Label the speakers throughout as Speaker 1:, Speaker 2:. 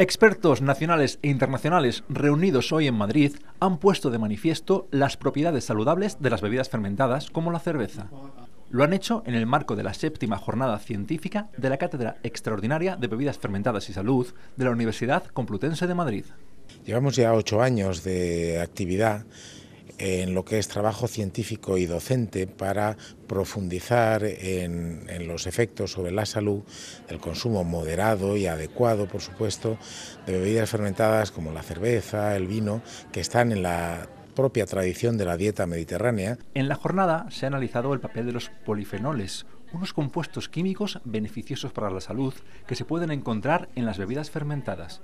Speaker 1: Expertos nacionales e internacionales reunidos hoy en Madrid han puesto de manifiesto las propiedades saludables de las bebidas fermentadas como la cerveza. Lo han hecho en el marco de la séptima jornada científica de la Cátedra Extraordinaria de Bebidas Fermentadas y Salud de la Universidad Complutense de Madrid.
Speaker 2: Llevamos ya ocho años de actividad en lo que es trabajo científico y docente para profundizar en, los efectos sobre la salud del consumo moderado y adecuado, por supuesto, de bebidas fermentadas como la cerveza, el vino, que están en la propia tradición de la dieta mediterránea.
Speaker 1: En la jornada se ha analizado el papel de los polifenoles, unos compuestos químicos beneficiosos para la salud que se pueden encontrar en las bebidas fermentadas.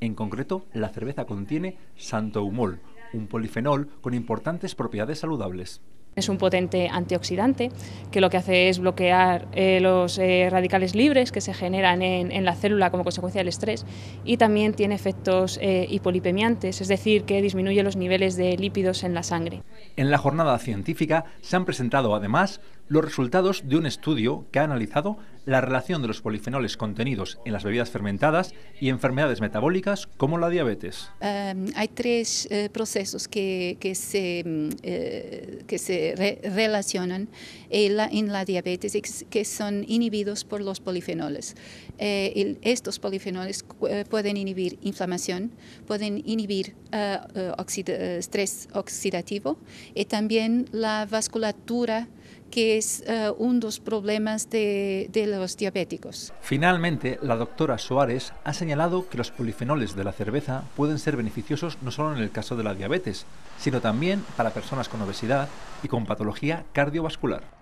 Speaker 1: En concreto, la cerveza contiene santoumol un polifenol con importantes propiedades saludables.
Speaker 3: Es un potente antioxidante que lo que hace es bloquear eh, los eh, radicales libres que se generan en, la célula como consecuencia del estrés y también tiene efectos eh, hipolipemiantes, es decir, que disminuye los niveles de lípidos en la sangre.
Speaker 1: En la jornada científica se han presentado además los resultados de un estudio que ha analizado la relación de los polifenoles contenidos en las bebidas fermentadas y enfermedades metabólicas como la diabetes.
Speaker 4: Em, hay tres eh, procesos que, que se, mm, eh, que se relacionan en eh, la, en la, diabetes que son inhibidos por los polifenoles. estos polifenoles pueden inhibir inflamación, pueden inhibir estrés oxidativo y también la vasculatura que es eh, uno de los problemas de, los diabéticos.
Speaker 1: Finalmente, la doctora Suárez ha señalado que los polifenoles de la cerveza pueden ser beneficiosos no solo en el caso de la diabetes, sino también para personas con obesidad y con patología cardiovascular.